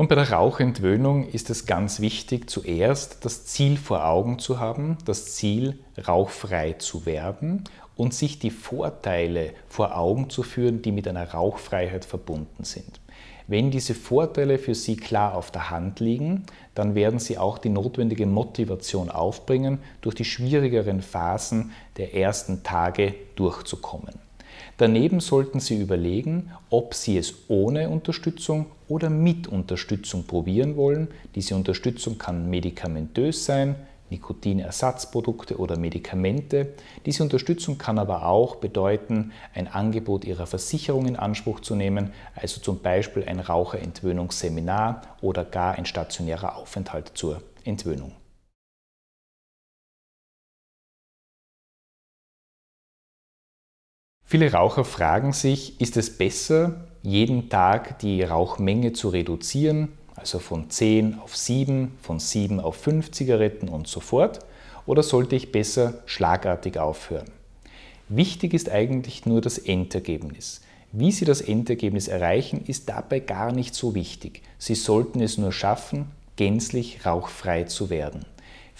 Und bei der Rauchentwöhnung ist es ganz wichtig, zuerst das Ziel vor Augen zu haben, das Ziel, rauchfrei zu werden und sich die Vorteile vor Augen zu führen, die mit einer Rauchfreiheit verbunden sind. Wenn diese Vorteile für Sie klar auf der Hand liegen, dann werden Sie auch die notwendige Motivation aufbringen, durch die schwierigeren Phasen der ersten Tage durchzukommen. Daneben sollten Sie überlegen, ob Sie es ohne Unterstützung oder mit Unterstützung probieren wollen. Diese Unterstützung kann medikamentös sein, Nikotinersatzprodukte oder Medikamente. Diese Unterstützung kann aber auch bedeuten, ein Angebot Ihrer Versicherung in Anspruch zu nehmen, also zum Beispiel ein Raucherentwöhnungsseminar oder gar ein stationärer Aufenthalt zur Entwöhnung. Viele Raucher fragen sich, ist es besser, jeden Tag die Rauchmenge zu reduzieren, also von 10 auf 7, von 7 auf 5 Zigaretten und so fort, oder sollte ich besser schlagartig aufhören? Wichtig ist eigentlich nur das Endergebnis. Wie Sie das Endergebnis erreichen, ist dabei gar nicht so wichtig. Sie sollten es nur schaffen, gänzlich rauchfrei zu werden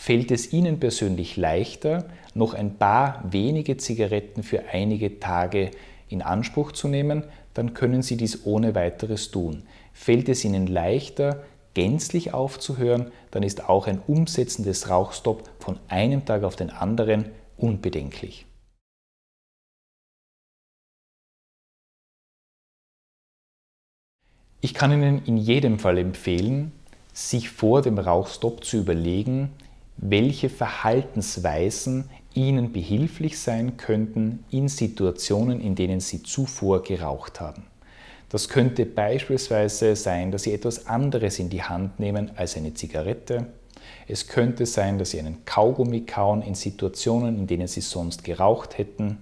fällt es Ihnen persönlich leichter, noch ein paar wenige Zigaretten für einige Tage in Anspruch zu nehmen, dann können Sie dies ohne weiteres tun. Fällt es Ihnen leichter, gänzlich aufzuhören, dann ist auch ein Umsetzen des Rauchstopp von einem Tag auf den anderen unbedenklich. Ich kann Ihnen in jedem Fall empfehlen, sich vor dem Rauchstopp zu überlegen, welche Verhaltensweisen Ihnen behilflich sein könnten in Situationen, in denen Sie zuvor geraucht haben. Das könnte beispielsweise sein, dass Sie etwas anderes in die Hand nehmen als eine Zigarette. Es könnte sein, dass Sie einen Kaugummi kauen in Situationen, in denen Sie sonst geraucht hätten.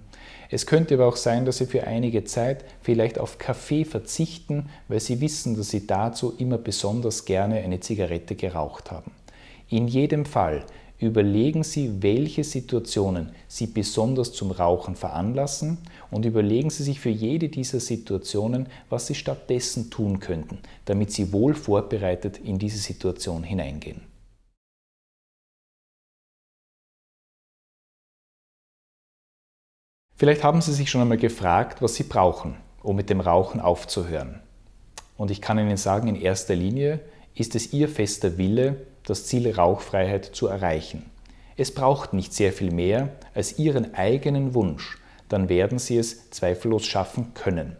Es könnte aber auch sein, dass Sie für einige Zeit vielleicht auf Kaffee verzichten, weil Sie wissen, dass Sie dazu immer besonders gerne eine Zigarette geraucht haben. In jedem Fall überlegen Sie, welche Situationen Sie besonders zum Rauchen veranlassen und überlegen Sie sich für jede dieser Situationen, was Sie stattdessen tun könnten, damit Sie wohl vorbereitet in diese Situation hineingehen. Vielleicht haben Sie sich schon einmal gefragt, was Sie brauchen, um mit dem Rauchen aufzuhören. Und ich kann Ihnen sagen, in erster Linie ist es Ihr fester Wille, das Ziel Rauchfreiheit zu erreichen. Es braucht nicht sehr viel mehr als Ihren eigenen Wunsch, dann werden Sie es zweifellos schaffen können.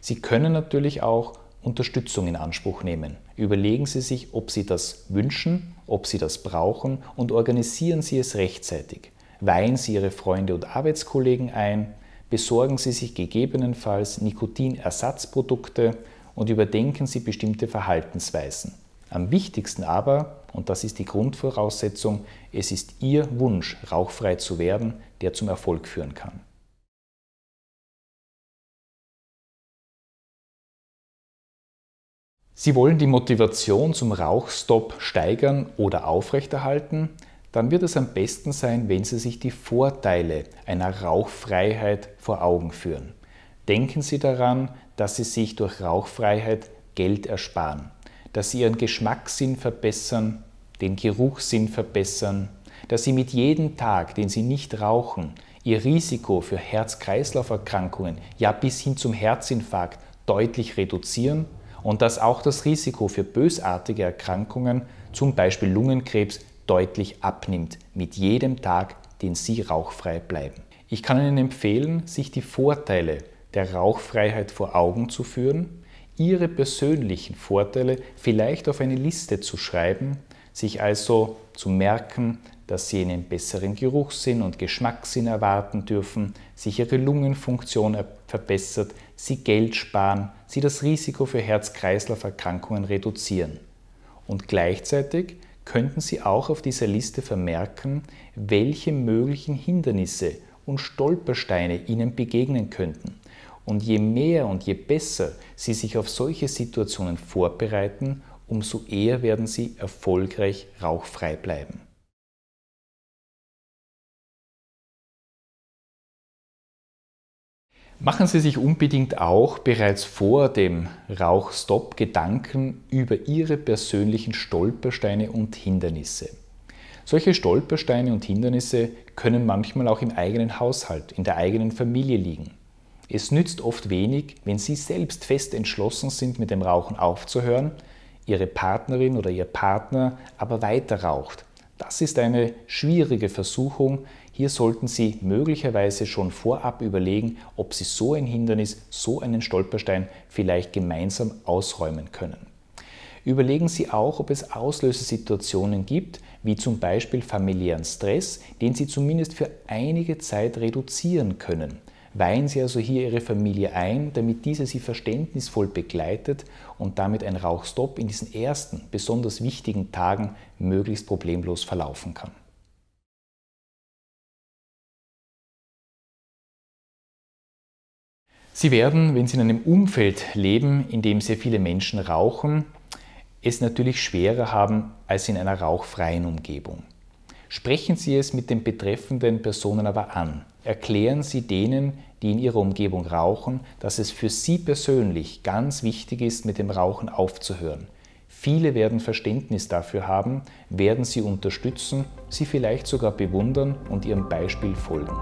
Sie können natürlich auch Unterstützung in Anspruch nehmen. Überlegen Sie sich, ob Sie das wünschen, ob Sie das brauchen und organisieren Sie es rechtzeitig. Weihen Sie Ihre Freunde und Arbeitskollegen ein, besorgen Sie sich gegebenenfalls Nikotinersatzprodukte und überdenken Sie bestimmte Verhaltensweisen. Am wichtigsten aber, und das ist die Grundvoraussetzung, es ist Ihr Wunsch, rauchfrei zu werden, der zum Erfolg führen kann. Sie wollen die Motivation zum Rauchstopp steigern oder aufrechterhalten, dann wird es am besten sein, wenn Sie sich die Vorteile einer Rauchfreiheit vor Augen führen. Denken Sie daran, dass Sie sich durch Rauchfreiheit Geld ersparen dass sie ihren Geschmackssinn verbessern, den Geruchssinn verbessern, dass sie mit jedem Tag, den sie nicht rauchen, ihr Risiko für Herz-Kreislauf-Erkrankungen, ja bis hin zum Herzinfarkt deutlich reduzieren und dass auch das Risiko für bösartige Erkrankungen, zum Beispiel Lungenkrebs, deutlich abnimmt mit jedem Tag, den Sie rauchfrei bleiben. Ich kann Ihnen empfehlen, sich die Vorteile der Rauchfreiheit vor Augen zu führen ihre persönlichen Vorteile vielleicht auf eine Liste zu schreiben, sich also zu merken, dass sie einen besseren Geruchssinn und Geschmackssinn erwarten dürfen, sich ihre Lungenfunktion verbessert, sie Geld sparen, sie das Risiko für Herz-Kreislauf-Erkrankungen reduzieren. Und gleichzeitig könnten Sie auch auf dieser Liste vermerken, welche möglichen Hindernisse und Stolpersteine Ihnen begegnen könnten. Und je mehr und je besser Sie sich auf solche Situationen vorbereiten, umso eher werden Sie erfolgreich rauchfrei bleiben. Machen Sie sich unbedingt auch bereits vor dem Rauchstopp Gedanken über Ihre persönlichen Stolpersteine und Hindernisse. Solche Stolpersteine und Hindernisse können manchmal auch im eigenen Haushalt, in der eigenen Familie liegen. Es nützt oft wenig, wenn Sie selbst fest entschlossen sind, mit dem Rauchen aufzuhören, Ihre Partnerin oder Ihr Partner aber weiter raucht. Das ist eine schwierige Versuchung. Hier sollten Sie möglicherweise schon vorab überlegen, ob Sie so ein Hindernis, so einen Stolperstein vielleicht gemeinsam ausräumen können. Überlegen Sie auch, ob es Auslösesituationen gibt, wie zum Beispiel familiären Stress, den Sie zumindest für einige Zeit reduzieren können weihen Sie also hier Ihre Familie ein, damit diese Sie verständnisvoll begleitet und damit ein Rauchstopp in diesen ersten, besonders wichtigen Tagen möglichst problemlos verlaufen kann. Sie werden, wenn Sie in einem Umfeld leben, in dem sehr viele Menschen rauchen, es natürlich schwerer haben als in einer rauchfreien Umgebung. Sprechen Sie es mit den betreffenden Personen aber an. Erklären Sie denen, die in ihrer Umgebung rauchen, dass es für sie persönlich ganz wichtig ist, mit dem Rauchen aufzuhören. Viele werden Verständnis dafür haben, werden sie unterstützen, sie vielleicht sogar bewundern und ihrem Beispiel folgen.